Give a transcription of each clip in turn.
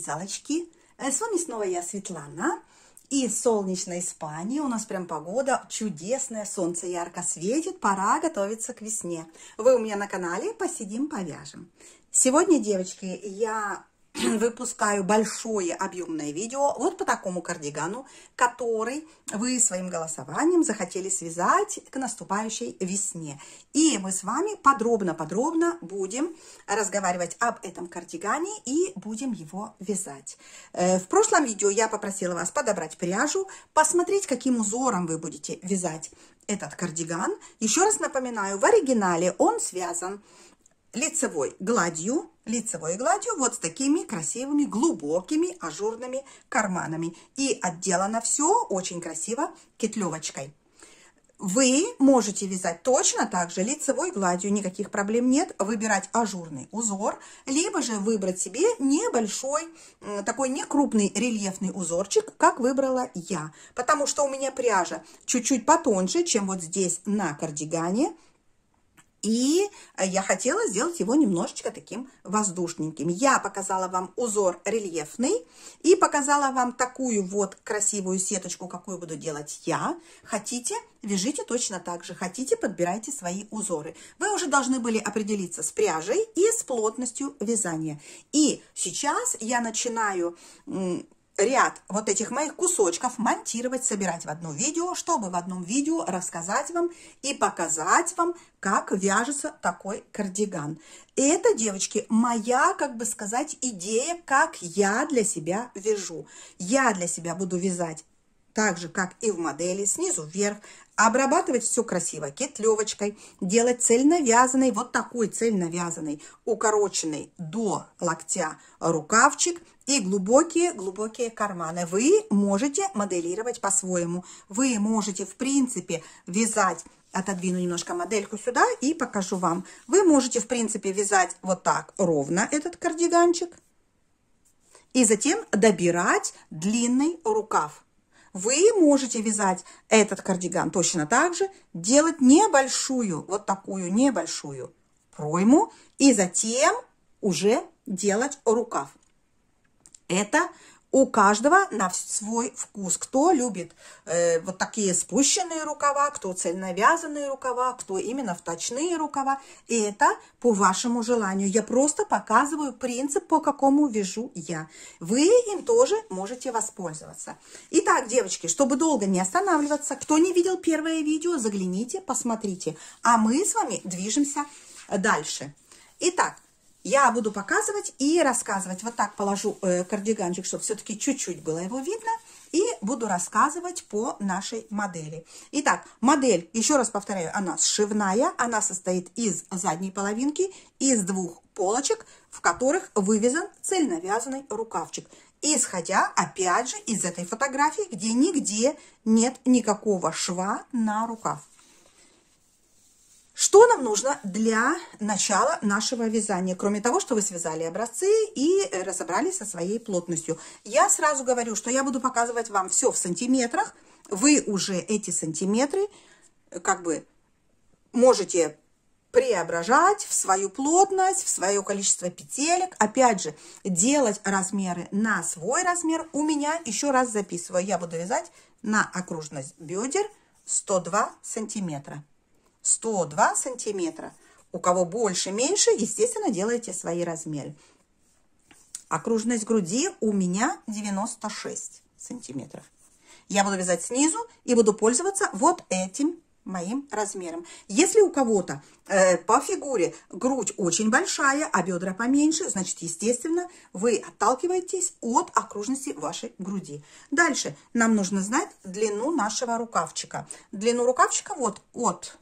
вязалочки. Э, с вами снова я, Светлана, из солнечной Испании. У нас прям погода чудесная, солнце ярко светит, пора готовиться к весне. Вы у меня на канале «Посидим, повяжем». Сегодня, девочки, я выпускаю большое объемное видео вот по такому кардигану, который вы своим голосованием захотели связать к наступающей весне. И мы с вами подробно-подробно будем разговаривать об этом кардигане и будем его вязать. Э, в прошлом видео я попросила вас подобрать пряжу, посмотреть, каким узором вы будете вязать этот кардиган. Еще раз напоминаю, в оригинале он связан лицевой гладью, лицевой гладью вот с такими красивыми глубокими ажурными карманами. И отделано все очень красиво кетлевочкой. Вы можете вязать точно так же лицевой гладью, никаких проблем нет, выбирать ажурный узор, либо же выбрать себе небольшой, такой некрупный рельефный узорчик, как выбрала я, потому что у меня пряжа чуть-чуть потоньше, чем вот здесь на кардигане, и э, я хотела сделать его немножечко таким воздушненьким. Я показала вам узор рельефный и показала вам такую вот красивую сеточку, какую буду делать я. Хотите, вяжите точно так же. Хотите, подбирайте свои узоры. Вы уже должны были определиться с пряжей и с плотностью вязания. И сейчас я начинаю ряд вот этих моих кусочков монтировать, собирать в одно видео, чтобы в одном видео рассказать вам и показать вам, как вяжется такой кардиган. И это, девочки, моя, как бы сказать, идея, как я для себя вяжу. Я для себя буду вязать так же, как и в модели, снизу вверх, обрабатывать все красиво кетлевочкой, делать цельновязанный, вот такой цельновязанный, укороченный до локтя рукавчик и глубокие-глубокие карманы. Вы можете моделировать по-своему. Вы можете, в принципе, вязать отодвину немножко модельку сюда и покажу вам. Вы можете, в принципе, вязать вот так ровно этот кардиганчик и затем добирать длинный рукав. Вы можете вязать этот кардиган точно так же, делать небольшую, вот такую небольшую пройму, и затем уже делать рукав. Это у каждого на свой вкус. Кто любит э, вот такие спущенные рукава, кто цельновязанные рукава, кто именно вточные рукава. И это по вашему желанию. Я просто показываю принцип, по какому вяжу я. Вы им тоже можете воспользоваться. Итак, девочки, чтобы долго не останавливаться, кто не видел первое видео, загляните, посмотрите. А мы с вами движемся дальше. Итак, я буду показывать и рассказывать. Вот так положу э, кардиганчик, чтобы все-таки чуть-чуть было его видно. И буду рассказывать по нашей модели. Итак, модель, еще раз повторяю, она сшивная. Она состоит из задней половинки, из двух полочек, в которых вывязан цельновязанный рукавчик. Исходя, опять же, из этой фотографии, где нигде нет никакого шва на рукав. Что нам нужно для начала нашего вязания, кроме того, что вы связали образцы и э, разобрались со своей плотностью? Я сразу говорю, что я буду показывать вам все в сантиметрах. Вы уже эти сантиметры э, как бы можете преображать в свою плотность, в свое количество петелек. Опять же, делать размеры на свой размер. У меня, еще раз записываю, я буду вязать на окружность бедер 102 сантиметра. 102 сантиметра. У кого больше-меньше, естественно, делайте свои размеры. Окружность груди у меня 96 сантиметров. Я буду вязать снизу и буду пользоваться вот этим моим размером. Если у кого-то э, по фигуре грудь очень большая, а бедра поменьше, значит, естественно, вы отталкиваетесь от окружности вашей груди. Дальше нам нужно знать длину нашего рукавчика. Длину рукавчика вот от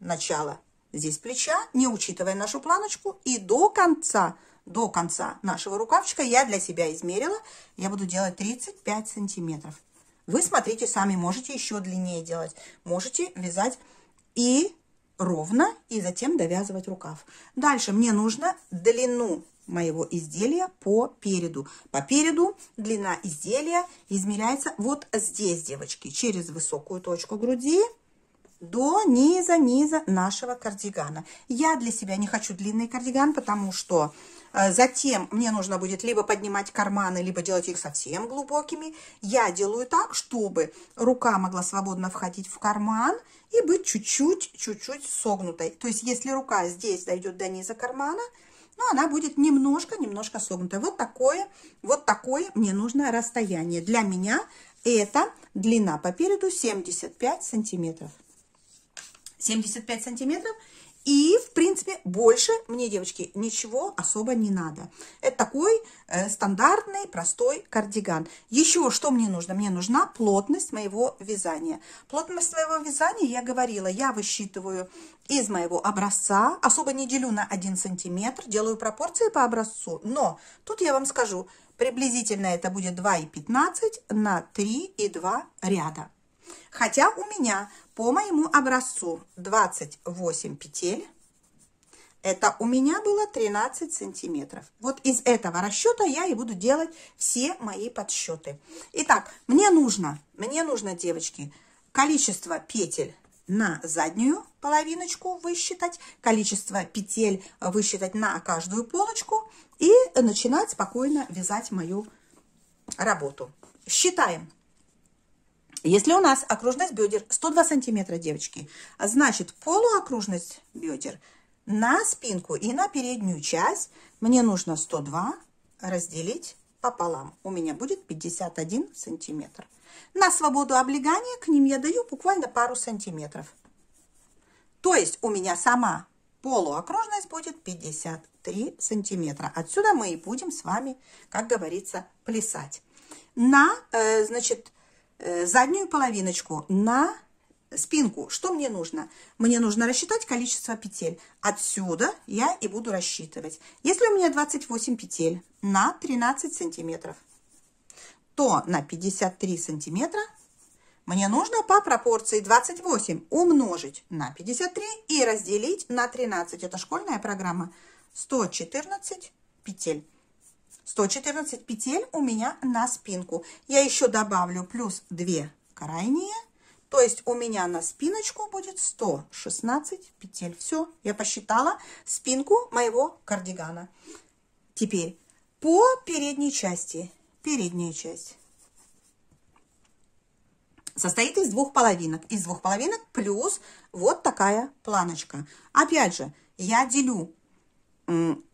начала здесь плеча, не учитывая нашу планочку, и до конца, до конца нашего рукавчика я для себя измерила, я буду делать 35 сантиметров. Вы смотрите сами, можете еще длиннее делать, можете вязать и ровно, и затем довязывать рукав. Дальше мне нужно длину моего изделия по переду. По переду длина изделия измеряется вот здесь, девочки, через высокую точку груди – до низа, низа нашего кардигана. Я для себя не хочу длинный кардиган, потому что э, затем мне нужно будет либо поднимать карманы, либо делать их совсем глубокими. Я делаю так, чтобы рука могла свободно входить в карман и быть чуть-чуть, чуть-чуть согнутой. То есть, если рука здесь дойдет до низа кармана, но ну, она будет немножко-немножко согнутая. Вот такое, вот такое мне нужно расстояние. Для меня это длина по переду 75 сантиметров. 75 сантиметров. И, в принципе, больше мне, девочки, ничего особо не надо. Это такой э, стандартный, простой кардиган. Еще что мне нужно? Мне нужна плотность моего вязания. Плотность моего вязания, я говорила, я высчитываю из моего образца. Особо не делю на 1 сантиметр, делаю пропорции по образцу. Но тут я вам скажу, приблизительно это будет 2,15 на 3,2 ряда. Хотя у меня по моему образцу 28 петель. Это у меня было 13 сантиметров. Вот из этого расчета я и буду делать все мои подсчеты. Итак, мне нужно, мне нужно, девочки, количество петель на заднюю половиночку высчитать, количество петель высчитать на каждую полочку и начинать спокойно вязать мою работу. Считаем. Если у нас окружность бедер 102 сантиметра, девочки, значит полуокружность бедер на спинку и на переднюю часть мне нужно 102 разделить пополам. У меня будет 51 сантиметр. На свободу облегания к ним я даю буквально пару сантиметров. То есть у меня сама полуокружность будет 53 сантиметра. Отсюда мы и будем с вами, как говорится, плясать. На, э, значит, Э, заднюю половиночку на спинку. Что мне нужно? Мне нужно рассчитать количество петель. Отсюда я и буду рассчитывать. Если у меня 28 петель на 13 сантиметров, то на 53 сантиметра мне нужно по пропорции 28 умножить на 53 и разделить на 13. Это школьная программа. 114 петель. 114 петель у меня на спинку. Я еще добавлю плюс 2 крайние, то есть у меня на спиночку будет 116 петель. Все, я посчитала спинку моего кардигана. Теперь по передней части. Передняя часть состоит из двух половинок. Из двух половинок плюс вот такая планочка. Опять же, я делю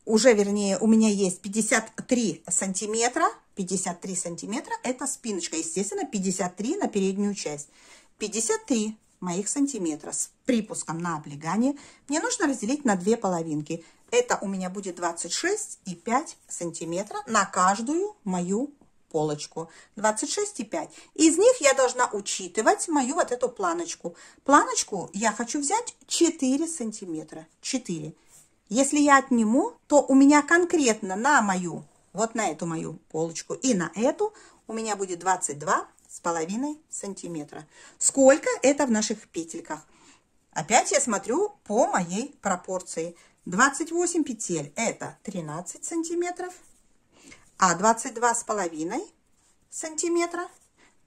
уже, вернее, у меня есть 53 сантиметра, 53 сантиметра, это спиночка, естественно, 53 на переднюю часть, 53 моих сантиметра с припуском на облегание мне нужно разделить на две половинки. Это у меня будет 26 и 5 сантиметра на каждую мою полочку. 26 и 5. Из них я должна учитывать мою вот эту планочку. Планочку я хочу взять 4 сантиметра. 4 сантиметра если я отниму, то у меня конкретно на мою, вот на эту мою полочку и на эту у меня будет 22 с половиной сантиметра. Сколько это в наших петельках? Опять я смотрю по моей пропорции. 28 петель это 13 сантиметров, а 22 с половиной сантиметра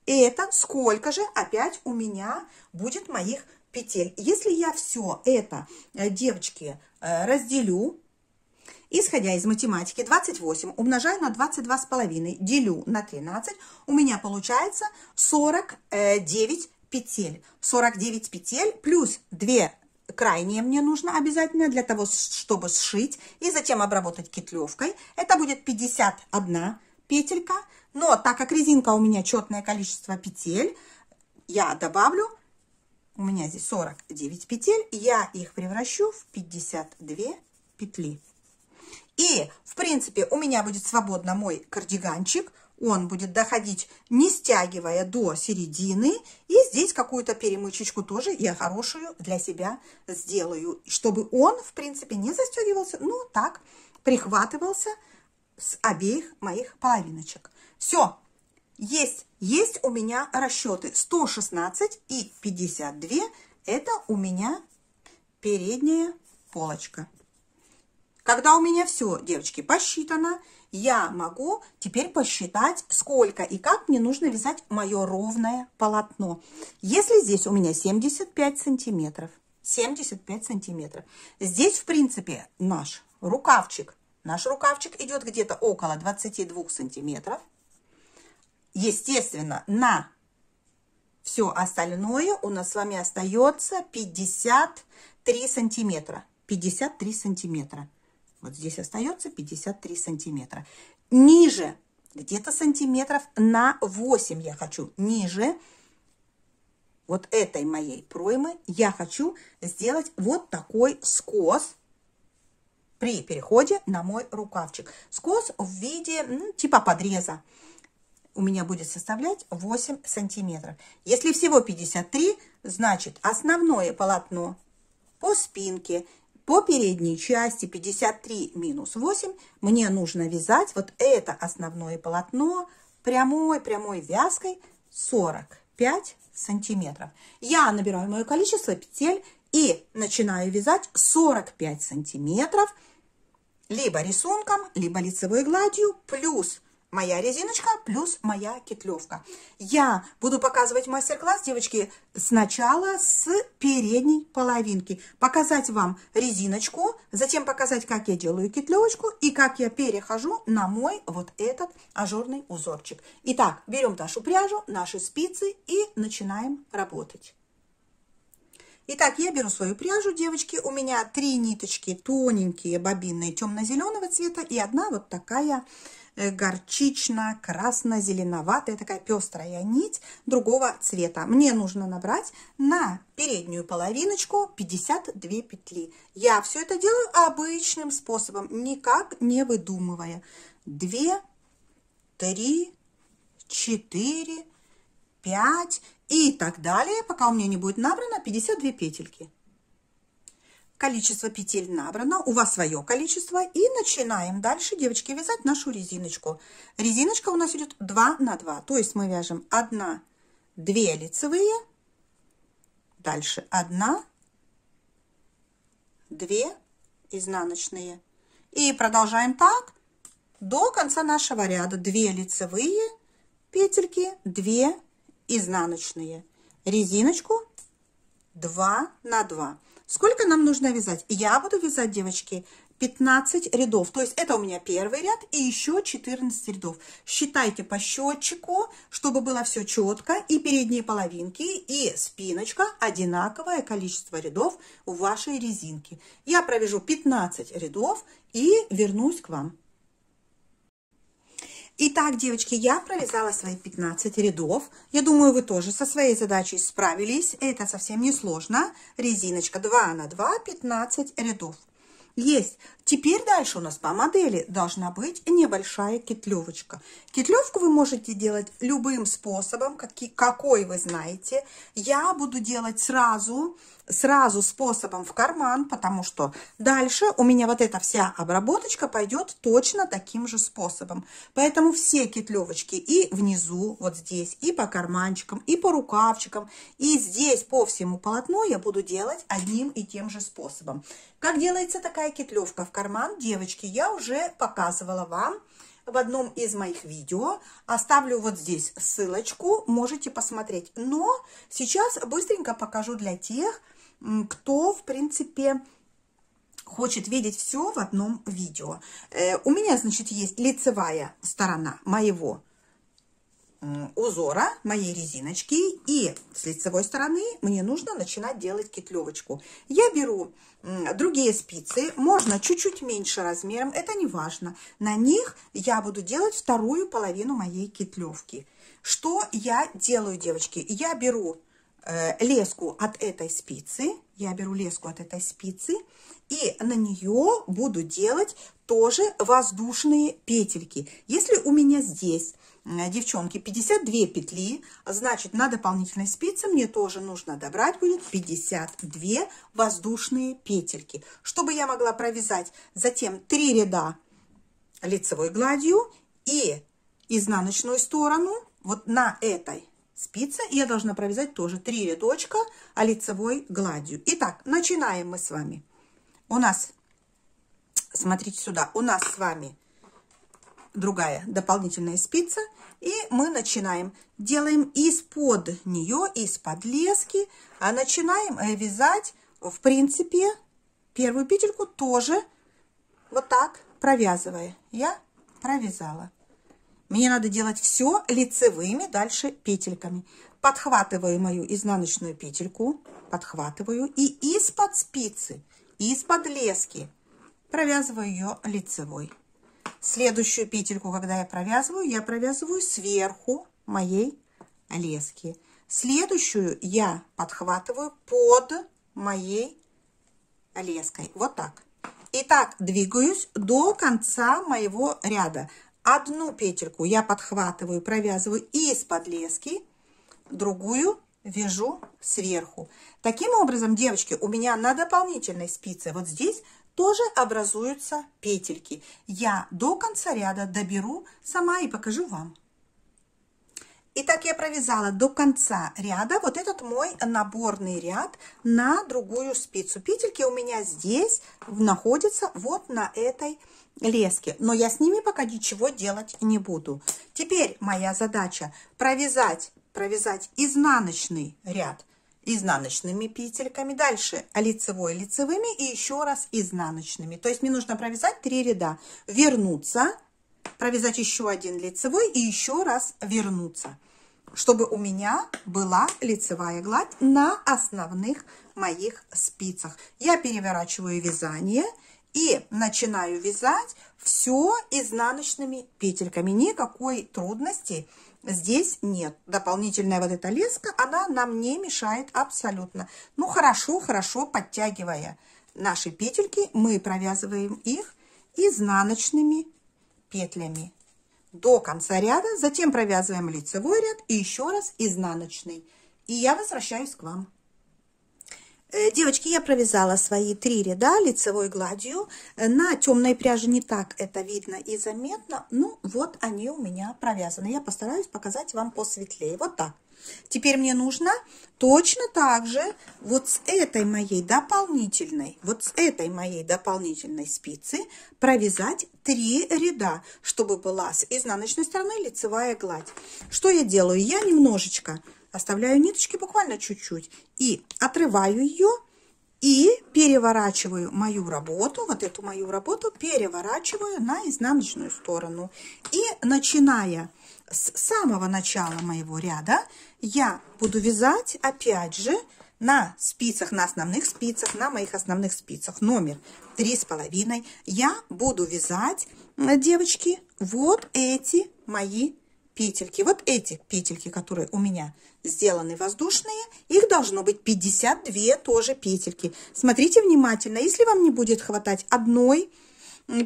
это сколько же опять у меня будет моих петель. Если я все это, э, девочки, э, разделю, исходя из математики, 28 умножаю на 22,5, делю на 13, у меня получается 49 петель. 49 петель плюс 2 крайние мне нужно обязательно для того, чтобы сшить и затем обработать кетлевкой. Это будет 51 петелька, но так как резинка у меня четное количество петель, я добавлю у меня здесь 49 петель, я их превращу в 52 петли. И, в принципе, у меня будет свободно мой кардиганчик. Он будет доходить, не стягивая до середины. И здесь какую-то перемычечку тоже я хорошую для себя сделаю, чтобы он, в принципе, не застегивался, но так прихватывался с обеих моих половиночек. Все, есть есть у меня расчеты 116 и 52. Это у меня передняя полочка. Когда у меня все, девочки, посчитано, я могу теперь посчитать, сколько и как мне нужно вязать мое ровное полотно. Если здесь у меня 75 сантиметров, 75 сантиметров, здесь, в принципе, наш рукавчик, наш рукавчик идет где-то около 22 сантиметров, естественно, на все остальное у нас с вами остается 53 сантиметра. 53 сантиметра. Вот здесь остается 53 сантиметра. Ниже, где-то сантиметров на 8 я хочу. Ниже вот этой моей проймы я хочу сделать вот такой скос при переходе на мой рукавчик. Скос в виде ну, типа подреза у меня будет составлять 8 сантиметров. Если всего 53, значит основное полотно по спинке, по передней части 53 минус 8 мне нужно вязать вот это основное полотно прямой, прямой вязкой 45 сантиметров. Я набираю мое количество петель и начинаю вязать 45 сантиметров либо рисунком, либо лицевой гладью, плюс моя резиночка плюс моя кетлевка. Я буду показывать мастер-класс, девочки, сначала с передней половинки. Показать вам резиночку, затем показать, как я делаю кетлевочку и как я перехожу на мой вот этот ажурный узорчик. Итак, берем нашу пряжу, наши спицы и начинаем работать. Итак, я беру свою пряжу, девочки, у меня три ниточки тоненькие, бобинные, темно-зеленого цвета и одна вот такая Э, горчично, красно-зеленоватая, такая пестрая нить другого цвета. Мне нужно набрать на переднюю половиночку 52 петли. Я все это делаю обычным способом, никак не выдумывая. 2, 3, 4, 5 и так далее, пока у меня не будет набрано 52 петельки количество петель набрано, у вас свое количество. И начинаем дальше, девочки, вязать нашу резиночку. Резиночка у нас идет 2 на 2, то есть мы вяжем 1, 2 лицевые, дальше 1, 2 изнаночные. И продолжаем так до конца нашего ряда. 2 лицевые петельки, 2 изнаночные. Резиночку 2 на 2. Сколько нам нужно вязать? Я буду вязать, девочки, 15 рядов. То есть это у меня первый ряд и еще 14 рядов. Считайте по счетчику, чтобы было все четко. И передние половинки, и спиночка. Одинаковое количество рядов у вашей резинки. Я провяжу 15 рядов и вернусь к вам. Итак, девочки, я провязала свои 15 рядов. Я думаю, вы тоже со своей задачей справились. Это совсем не сложно. Резиночка 2 на 2, 15 рядов. Есть Теперь дальше у нас по модели должна быть небольшая китлевочка. Китлевку вы можете делать любым способом, какой вы знаете. Я буду делать сразу, сразу способом в карман, потому что дальше у меня вот эта вся обработочка пойдет точно таким же способом. Поэтому все китлевочки и внизу, вот здесь, и по карманчикам, и по рукавчикам, и здесь по всему полотну я буду делать одним и тем же способом. Как делается такая китлевка? карман. Девочки, я уже показывала вам в одном из моих видео. Оставлю вот здесь ссылочку, можете посмотреть. Но сейчас быстренько покажу для тех, кто, в принципе, хочет видеть все в одном видео. Э, у меня, значит, есть лицевая сторона моего узора моей резиночки и с лицевой стороны мне нужно начинать делать кетлевочку. Я беру другие спицы, можно чуть-чуть меньше размером, это не важно. На них я буду делать вторую половину моей кетлевки. Что я делаю, девочки? Я беру э, леску от этой спицы, я беру леску от этой спицы и на нее буду делать тоже воздушные петельки. Если у меня здесь, э, девчонки, 52 петли, значит, на дополнительной спице мне тоже нужно добрать будет 52 воздушные петельки, чтобы я могла провязать затем 3 ряда лицевой гладью и изнаночную сторону, вот на этой спице, я должна провязать тоже 3 рядочка лицевой гладью. Итак, начинаем мы с вами у нас, смотрите сюда, у нас с вами другая дополнительная спица. И мы начинаем. Делаем из-под нее, из-под лески. А начинаем вязать, в принципе, первую петельку тоже вот так провязывая. Я провязала. Мне надо делать все лицевыми дальше петельками. Подхватываю мою изнаночную петельку, подхватываю и из-под спицы из-под лески провязываю ее лицевой. Следующую петельку, когда я провязываю, я провязываю сверху моей лески. Следующую я подхватываю под моей леской. Вот так. И так двигаюсь до конца моего ряда. Одну петельку я подхватываю, провязываю из-под лески, другую вяжу сверху. Таким образом, девочки, у меня на дополнительной спице вот здесь тоже образуются петельки. Я до конца ряда доберу сама и покажу вам. Итак, я провязала до конца ряда вот этот мой наборный ряд на другую спицу. Петельки у меня здесь находятся вот на этой леске, но я с ними пока ничего делать не буду. Теперь моя задача провязать провязать изнаночный ряд изнаночными петельками, дальше лицевой лицевыми и еще раз изнаночными. То есть мне нужно провязать 3 ряда, вернуться, провязать еще один лицевой и еще раз вернуться, чтобы у меня была лицевая гладь на основных моих спицах. Я переворачиваю вязание и начинаю вязать все изнаночными петельками. Никакой трудности здесь нет. Дополнительная вот эта леска, она нам не мешает абсолютно. Ну, хорошо, хорошо, подтягивая наши петельки, мы провязываем их изнаночными петлями до конца ряда, затем провязываем лицевой ряд и еще раз изнаночный. И я возвращаюсь к вам. Э, девочки, я провязала свои три ряда лицевой гладью. Э, на темной пряже не так это видно и заметно. Ну, вот они у меня провязаны. Я постараюсь показать вам посветлее. Вот так. Теперь мне нужно точно так же вот с этой моей дополнительной, вот с этой моей дополнительной спицы провязать три ряда, чтобы была с изнаночной стороны лицевая гладь. Что я делаю? Я немножечко оставляю ниточки буквально чуть-чуть и отрываю ее и переворачиваю мою работу, вот эту мою работу переворачиваю на изнаночную сторону. И начиная с самого начала моего ряда я буду вязать опять же на спицах, на основных спицах, на моих основных спицах номер 3,5 я буду вязать, девочки, вот эти мои петельки, вот эти петельки, которые у меня сделаны воздушные, их должно быть 52 тоже петельки. Смотрите внимательно, если вам не будет хватать одной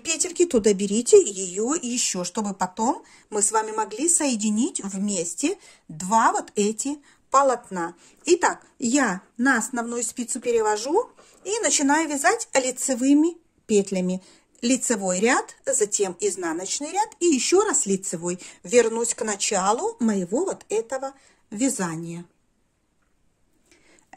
петельки, то доберите ее еще, чтобы потом мы с вами могли соединить вместе два вот эти полотна. Итак, я на основную спицу перевожу и начинаю вязать лицевыми петлями лицевой ряд, затем изнаночный ряд и еще раз лицевой. Вернусь к началу моего вот этого вязания.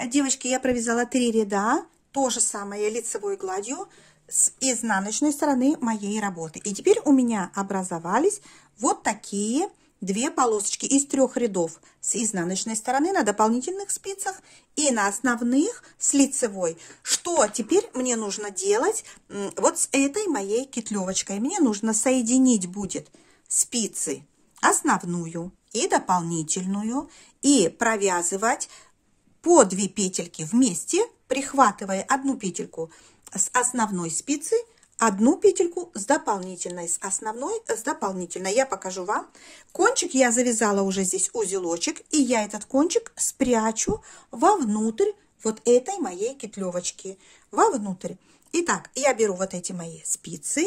Девочки, я провязала 3 ряда, то же самое лицевой гладью с изнаночной стороны моей работы. И теперь у меня образовались вот такие две полосочки из трех рядов с изнаночной стороны на дополнительных спицах и на основных с лицевой. Что теперь мне нужно делать вот с этой моей китлевочкой Мне нужно соединить будет спицы основную и дополнительную и провязывать по две петельки вместе, прихватывая одну петельку с основной спицы – одну петельку с дополнительной, с основной, с дополнительной. Я покажу вам. Кончик я завязала уже здесь узелочек, и я этот кончик спрячу вовнутрь вот этой моей кетлевочки. Вовнутрь. Итак, я беру вот эти мои спицы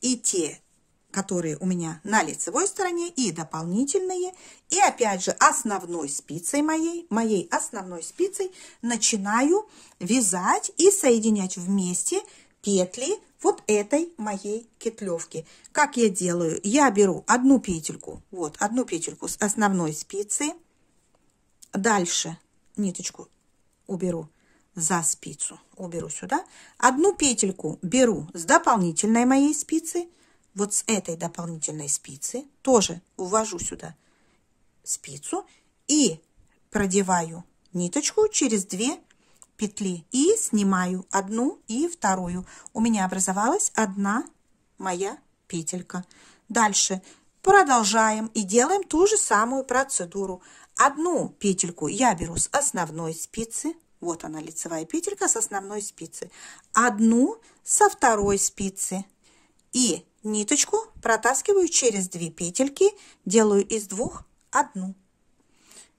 и те, которые у меня на лицевой стороне, и дополнительные. И опять же основной спицей моей, моей основной спицей начинаю вязать и соединять вместе петли вот этой моей кетлевки. Как я делаю? Я беру одну петельку, вот, одну петельку с основной спицы, дальше ниточку уберу за спицу, уберу сюда, одну петельку беру с дополнительной моей спицы, вот с этой дополнительной спицы, тоже увожу сюда спицу и продеваю ниточку через две петли и снимаю одну и вторую. У меня образовалась одна моя петелька. Дальше продолжаем и делаем ту же самую процедуру. Одну петельку я беру с основной спицы, вот она лицевая петелька с основной спицы, одну со второй спицы и ниточку протаскиваю через две петельки, делаю из двух одну.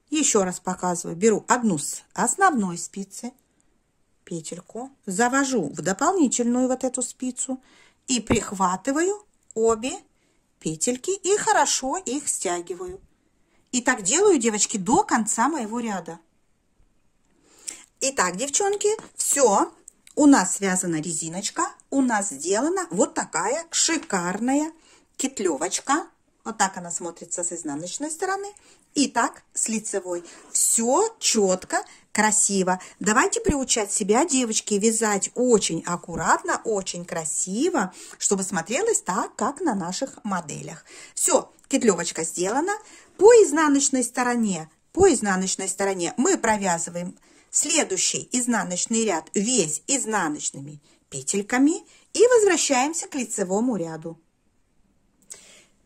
Еще раз показываю, беру одну с основной спицы, петельку, завожу в дополнительную вот эту спицу и прихватываю обе петельки и хорошо их стягиваю. И так делаю, девочки, до конца моего ряда. Итак, девчонки, все, у нас связана резиночка, у нас сделана вот такая шикарная кетлевочка. Вот так она смотрится с изнаночной стороны. И так с лицевой. Все четко красиво. Давайте приучать себя, девочки, вязать очень аккуратно, очень красиво, чтобы смотрелось так, как на наших моделях. Все, кетлевочка сделана. По изнаночной стороне, по изнаночной стороне мы провязываем следующий изнаночный ряд весь изнаночными петельками и возвращаемся к лицевому ряду.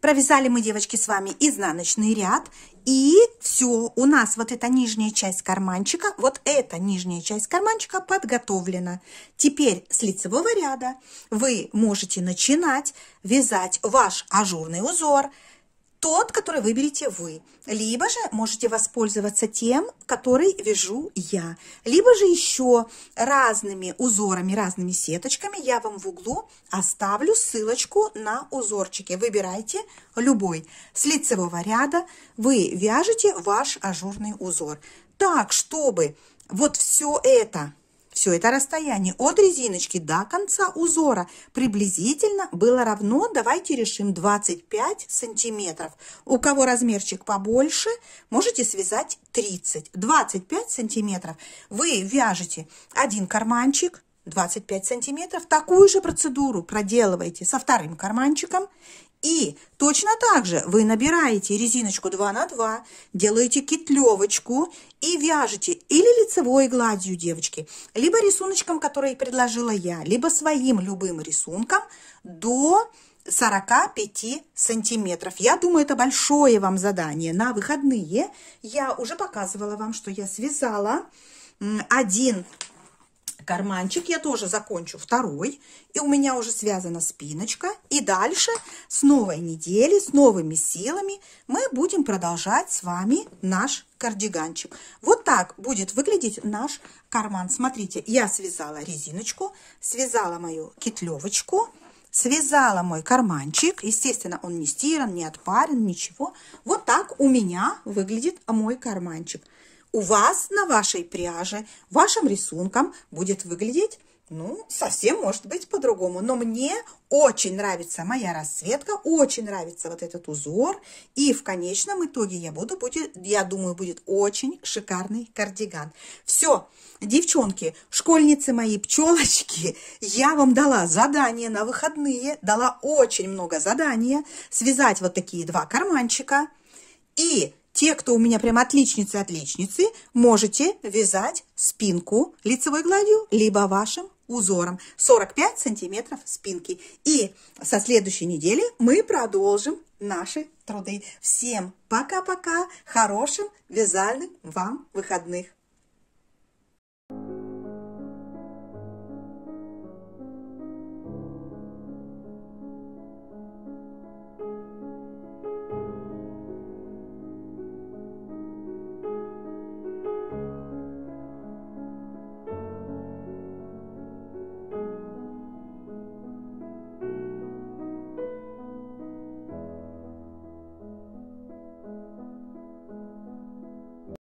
Провязали мы, девочки, с вами изнаночный ряд. И все, у нас вот эта нижняя часть карманчика, вот эта нижняя часть карманчика подготовлена. Теперь с лицевого ряда вы можете начинать вязать ваш ажурный узор, тот, который выберете вы. Либо же можете воспользоваться тем, который вяжу я. Либо же еще разными узорами, разными сеточками я вам в углу оставлю ссылочку на узорчики. Выбирайте любой. С лицевого ряда вы вяжете ваш ажурный узор. Так, чтобы вот все это все это расстояние от резиночки до конца узора приблизительно было равно, давайте решим, 25 сантиметров. У кого размерчик побольше, можете связать 30, 25 сантиметров. Вы вяжете один карманчик, 25 сантиметров. Такую же процедуру проделываете со вторым карманчиком и точно так же вы набираете резиночку 2 на 2, делаете китлевочку и вяжете или лицевой гладью, девочки, либо рисуночком, который предложила я, либо своим любым рисунком до 45 сантиметров. Я думаю, это большое вам задание. На выходные я уже показывала вам, что я связала один Карманчик я тоже закончу второй. И у меня уже связана спиночка. И дальше с новой недели, с новыми силами мы будем продолжать с вами наш кардиганчик. Вот так будет выглядеть наш карман. Смотрите, я связала резиночку, связала мою китлевочку, связала мой карманчик. Естественно, он не стиран, не отпарен, ничего. Вот так у меня выглядит мой карманчик у вас на вашей пряже, вашим рисунком будет выглядеть ну, совсем может быть по-другому. Но мне очень нравится моя расцветка, очень нравится вот этот узор. И в конечном итоге я буду, будет, я думаю, будет очень шикарный кардиган. Все, девчонки, школьницы мои, пчелочки, я вам дала задание на выходные, дала очень много задания связать вот такие два карманчика. И те, кто у меня прям отличницы-отличницы, можете вязать спинку лицевой гладью, либо вашим узором 45 сантиметров спинки. И со следующей недели мы продолжим наши труды. Всем пока-пока, хорошим вязальным вам выходных!